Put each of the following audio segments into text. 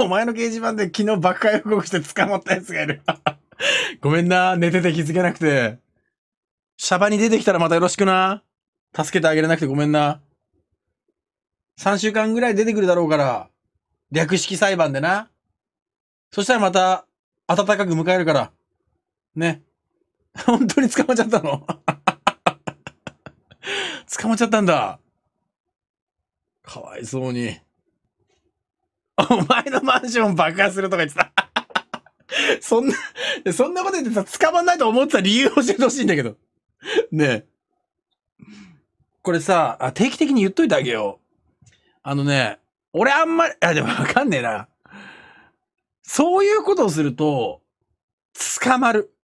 お前の掲示板で昨日爆破予告して捕まったやつがいる。ごめんな、寝てて気づけなくて。シャバに出てきたらまたよろしくな。助けてあげれなくてごめんな。3週間ぐらい出てくるだろうから、略式裁判でな。そしたらまた、暖かく迎えるから。ね。本当に捕まっちゃったの 捕まっちゃったんだ。かわいそうに。お前のマンション爆破するとか言ってた。そんな、そんなこと言ってさ、捕まんないと思ってた理由教えてほしいんだけど。ねえ。これさあ、定期的に言っといてあげよう。あのね、俺あんまり、あ、でもわかんねえな。そういうことをすると、捕まる。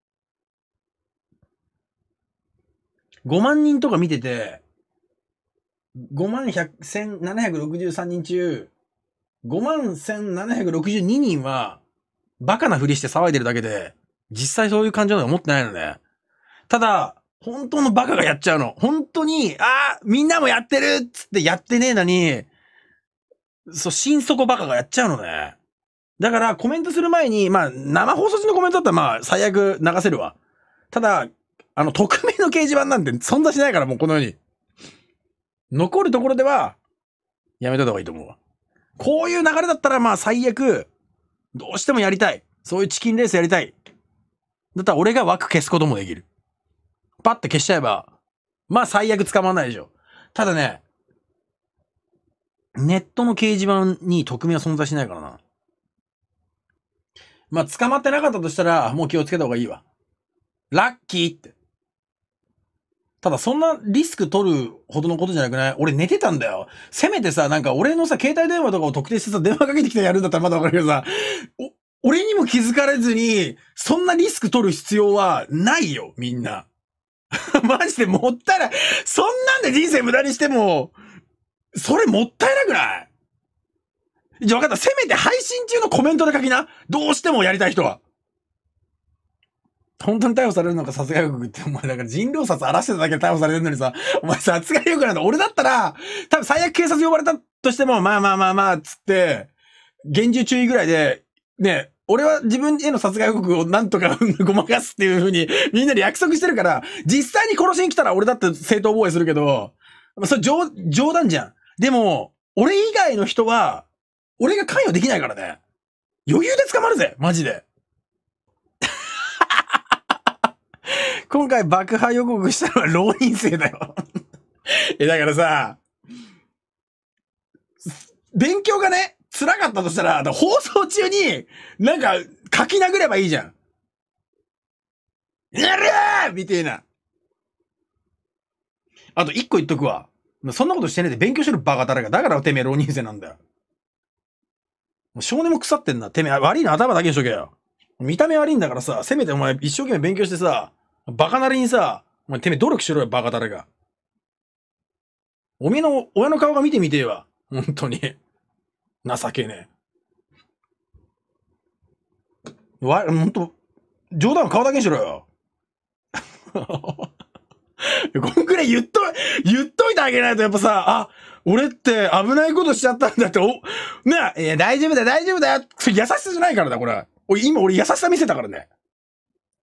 5万人とか見てて、5万100、1763人中、51,762万人は、バカなふりして騒いでるだけで、実際そういう感情なんか持ってないのね。ただ、本当のバカがやっちゃうの。本当に、ああ、みんなもやってるっつってやってねえのに、そう、心底バカがやっちゃうのね。だからコメントする前に、まあ生放送中のコメントだったらまあ最悪流せるわ。ただ、あの匿名の掲示板なんて存在しないからもうこのように。残るところでは、やめといた方がいいと思うわ。こういう流れだったらまあ最悪、どうしてもやりたい。そういうチキンレースやりたい。だったら俺が枠消すこともできる。パッて消しちゃえば、まあ最悪捕まんないでしょ。ただね、ネットの掲示板に匿名は存在しないからな。まあ捕まってなかったとしたら、もう気をつけた方がいいわ。ラッキーって。ただそんなリスク取るほどのことじゃなくない俺寝てたんだよ。せめてさ、なんか俺のさ、携帯電話とかを特定してさ、電話かけてきてやるんだったらまだわかるけどさ、俺にも気づかれずに、そんなリスク取る必要はないよ、みんな。マジでもったいない。そんなんで人生無駄にしても、それもったいなくないじゃあ分かった。せめて配信中のコメントで書きな。どうしてもやりたい人は。本当に逮捕されるのか殺害予告って、お前だから人狼殺荒らしてただけで逮捕されてるのにさ、お前殺害予告なんだ。俺だったら、多分最悪警察呼ばれたとしても、まあまあまあまあ、つって、厳重注意ぐらいで、ね、俺は自分への殺害予告をなんとかごまかすっていうふうにみんなで約束してるから、実際に殺しに来たら俺だって正当防衛するけど、まそれ冗冗談じゃん。でも、俺以外の人は、俺が関与できないからね。余裕で捕まるぜ、マジで。今回爆破予告したのは浪人生だよ え、だからさ、勉強がね、辛かったとしたら、放送中に、なんか、書き殴ればいいじゃん。やるーみたいな。あと、一個言っとくわ。そんなことしてねえで勉強してるバカ誰が。だからてめえ浪人生なんだよ。もう少年も腐ってんな。てめえ、悪いな頭だけにしとけよ。見た目悪いんだからさ、せめてお前一生懸命勉強してさ、バカなりにさ、お前てめえ努力しろよ、バカ誰が。おめえの親の顔が見てみてえわ。本当に。情けねえ。わ、ほんと、冗談顔だけにしろよ。こんくらい言っと、言っといてあげないとやっぱさ、あ、俺って危ないことしちゃったんだって、お、ねえ、いや大丈夫だ大丈夫だよ。優しさじゃないからだ、これ。俺、今俺優しさ見せたからね。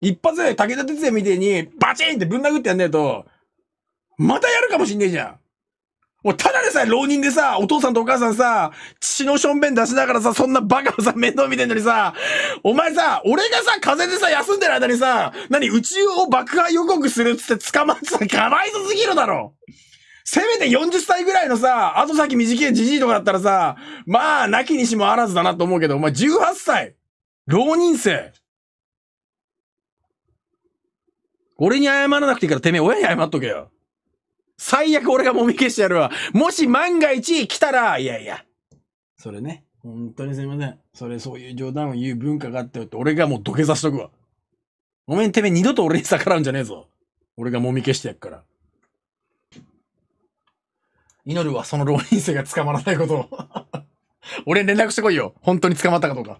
一発で武田鉄矢みてえに、バチンってぶん殴ってやんねえと、またやるかもしんねえじゃん。もうただでさえ浪人でさ、お父さんとお母さんさ、血のしょんべん出しながらさ、そんなバカをさ、面倒見てんのにさ、お前さ、俺がさ、風邪でさ、休んでる間にさ、何、宇宙を爆破予告するっつって捕まってさ、かわいそすぎるだろせめて40歳ぐらいのさ、後先短いじじいとかだったらさ、まあ、なきにしもあらずだなと思うけど、お前18歳浪人生俺に謝らなくていいから、てめえ親に謝っとけよ。最悪俺がもみ消してやるわ。もし万が一来たら、いやいや。それね。本当にすいません。それ、そういう冗談を言う文化があってよって、俺がもう土下座しとくわ。ごめん、てめえ二度と俺に逆らうんじゃねえぞ。俺がもみ消してやっから。祈るわ、その浪人生が捕まらないことを 俺に連絡してこいよ。本当に捕まったかどうか。